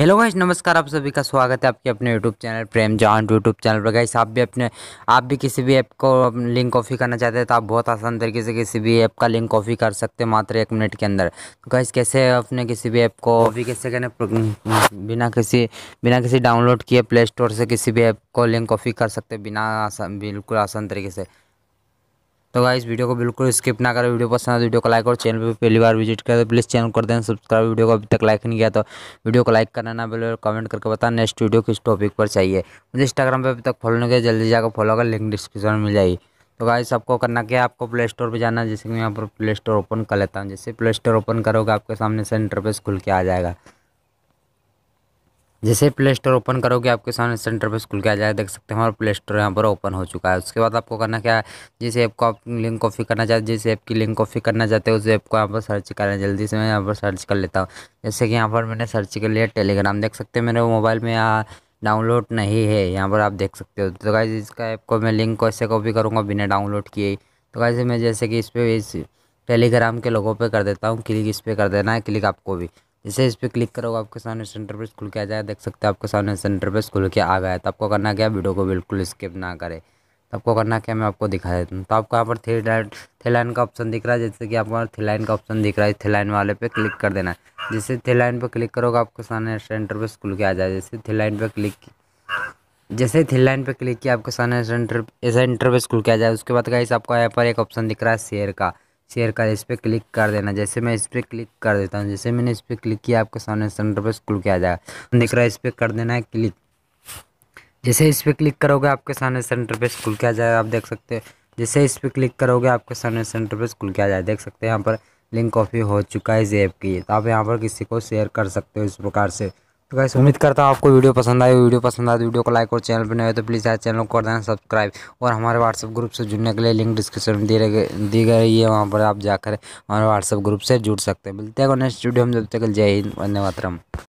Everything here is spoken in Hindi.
हेलो गाइस नमस्कार आप सभी का स्वागत है आपके अपने YouTube channel Prem John YouTube channel पर गाइस आप भी अपने आप भी किसी भी ऐप को लिंक कॉपी करना चाहते हैं तो आप बहुत आसान तरीके से किसी भी ऐप का लिंक कॉपी कर सकते हैं मात्र एक मिनट के अंदर तो गाइस कैसे अपने किसी भी ऐप को कॉपी कैसे करना बिना किसी बिना किसी डाउनलोड किए प्ले स्टोर से किसी भी ऐप को लिंक कॉपी कर सकते बिना आसान बिल्कुल आसान तरीके से तो गाइस वीडियो को बिल्कुल स्किप ना करें वीडियो पसंद आए तो वीडियो को लाइक और चैनल पर पहली बार विजिट करें तो प्लीज़ चैनल कर दें सब्सक्राइब वीडियो को अभी तक लाइक नहीं किया तो वीडियो को लाइक करना ना बोले कमेंट करके बता नेक्स्ट वीडियो किस टॉपिक पर चाहिए मुझे इंस्टाग्राम पर अभी तक फॉलो नहीं किया जल्दी जाकर फॉलो कर लिंक डिस्क्रिप्शन में मिल जाएगी तो गाइस आपको करना क्या आपको प्ले स्टोर पर जाना जैसे कि मैं यहाँ पर प्ले स्टोर ओपन कर लेता हूँ जैसे प्ले स्टोर ओपन करोगे आपके सामने से इंटरफेस खुल के आ जाएगा जैसे प्ले स्टोर ओपन करोगे आपके सामने सेंटर पर स्कूल के आ जाएगा देख सकते हैं हमारा प्ले स्टोर यहाँ पर ओपन हो चुका है उसके बाद आपको करना क्या है जिस ऐप को आप लिंक कॉपी करना चाहते जिस ऐप की लिंक कॉपी करना चाहते हो उस ऐप को यहाँ पर सर्च करना जल्दी से मैं यहाँ पर सर्च कर लेता हूँ जैसे कि यहाँ पर मैंने सर्च कर लिया टेलीग्राम देख सकते हैं मेरे मोबाइल में यहाँ डाउनलोड नहीं है यहाँ पर आप देख सकते हो तो गाइज इसका ऐप को मैं लिंक कैसे कॉपी करूँगा बिना डाउनलोड किए तो गाइज मैं जैसे कि इस पर इस टेलीग्राम के लोगों पे कर देता हूँ क्लिक इस पर कर देना है क्लिक आपको भी जैसे इस पर क्लिक करोगे आपके सामने सेंटर पर स्कूल के आ जाएगा देख सकते हो आपके सामने सेंटर पर खुल के आ गया है तो आपको करना क्या वीडियो को बिल्कुल स्किप ना करें तो आपको करना क्या मैं आपको दिखा देता हूँ तो आपको यहाँ पर थ्री लाइन थ्री लाइन का ऑप्शन दिख रहा है जैसे कि आपको थ्री लाइन का ऑप्शन दिख रहा है थ्री लाइन वाले पे क्लिक कर देना है जैसे थ्री लाइन पर क्लिक करोगे आपके सामने सेंटर पर स्कूल के आ जाए जैसे थ्री लाइन पर क्लिक जैसे थ्री लाइन पर क्लिक किया आपके सामने सेंटर सेंटर पर स्कूल के आ जाए उसके बाद कहीं आपको यहाँ पर एक ऑप्शन दिख रहा है शेयर का शेयर का इस पर क्लिक कर देना जैसे मैं इस पर क्लिक कर देता हूँ जैसे मैंने इस पर क्लिक किया आपके सामने सेंटर पर स्कूल किया जाएगा दिख रहा है इस पर कर देना है क्लिक जैसे इस पर क्लिक करोगे आपके सामने सेंटर पर स्कूल किया जाएगा आप देख सकते हो जैसे इस पर क्लिक करोगे आपके सामने सेंटर पर स्कूल किया जाए देख सकते हैं यहाँ पर लिंक कॉपी हो चुका है इस ऐप की तो आप यहाँ पर किसी को शेयर कर सकते हो इस प्रकार से तो गाइस उम्मीद करता हूँ आपको वीडियो पसंद आई वीडियो पसंद आए तो वीडियो को लाइक और चैनल पर नए हो तो प्लीज़ आज चैनल को कर देना सब्सक्राइब और हमारे व्हाट्सअप ग्रुप से जुड़ने के लिए लिंक डिस्क्रिप्शन में दी गई है वहाँ पर आप जाकर हमारे व्हाट्सअप ग्रुप से जुड़ सकते हैं मिलते हैं नेक्स्ट वीडियो हम जब तक जय हिंद वंदे मातरम